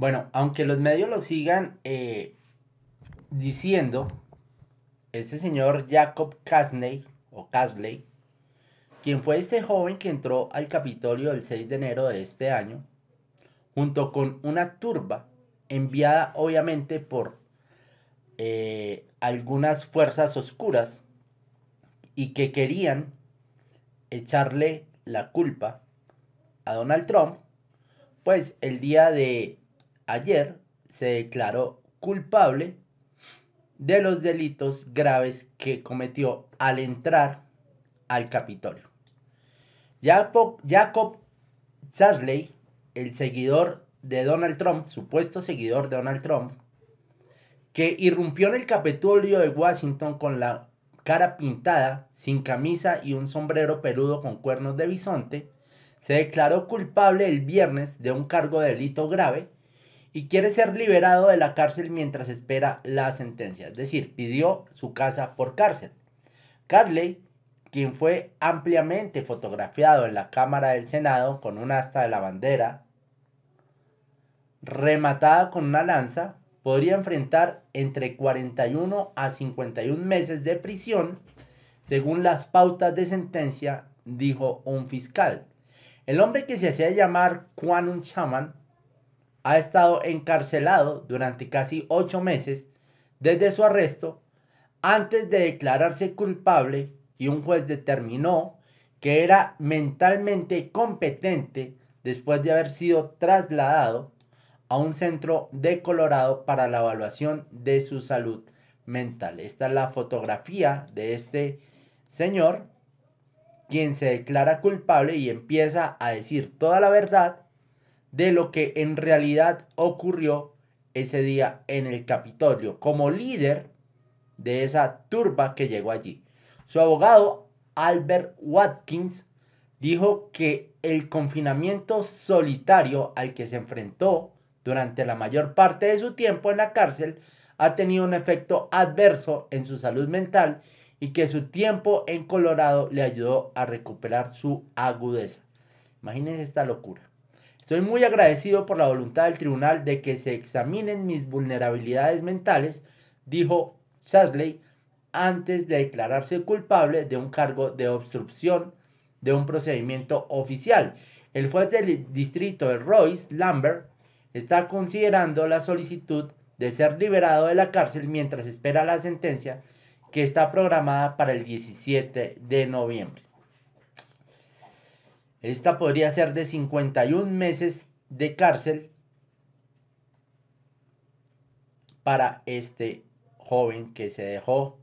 Bueno, aunque los medios lo sigan eh, diciendo, este señor Jacob Casney, o Casley, quien fue este joven que entró al Capitolio el 6 de enero de este año, junto con una turba enviada obviamente por eh, algunas fuerzas oscuras y que querían echarle la culpa a Donald Trump, pues el día de ayer se declaró culpable de los delitos graves que cometió al entrar al Capitolio. Jacob, Jacob el seguidor de Donald Trump, supuesto seguidor de Donald Trump, que irrumpió en el Capitolio de Washington con la cara pintada, sin camisa y un sombrero peludo con cuernos de bisonte, se declaró culpable el viernes de un cargo de delito grave y quiere ser liberado de la cárcel mientras espera la sentencia, es decir, pidió su casa por cárcel. Cadley, quien fue ampliamente fotografiado en la Cámara del Senado con un asta de la bandera, rematada con una lanza, podría enfrentar entre 41 a 51 meses de prisión, según las pautas de sentencia, dijo un fiscal. El hombre que se hacía llamar un Chaman ha estado encarcelado durante casi ocho meses desde su arresto antes de declararse culpable y un juez determinó que era mentalmente competente después de haber sido trasladado a un centro de Colorado para la evaluación de su salud mental. Esta es la fotografía de este señor, quien se declara culpable y empieza a decir toda la verdad de lo que en realidad ocurrió ese día en el Capitolio como líder de esa turba que llegó allí. Su abogado, Albert Watkins, dijo que el confinamiento solitario al que se enfrentó durante la mayor parte de su tiempo en la cárcel ha tenido un efecto adverso en su salud mental y que su tiempo en Colorado le ayudó a recuperar su agudeza. Imagínense esta locura. Estoy muy agradecido por la voluntad del tribunal de que se examinen mis vulnerabilidades mentales, dijo Shazley, antes de declararse culpable de un cargo de obstrucción de un procedimiento oficial. El juez del distrito de Royce, Lambert, está considerando la solicitud de ser liberado de la cárcel mientras espera la sentencia que está programada para el 17 de noviembre. Esta podría ser de 51 meses de cárcel para este joven que se dejó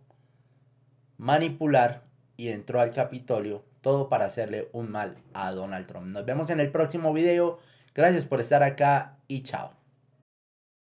manipular y entró al Capitolio, todo para hacerle un mal a Donald Trump. Nos vemos en el próximo video. Gracias por estar acá y chao.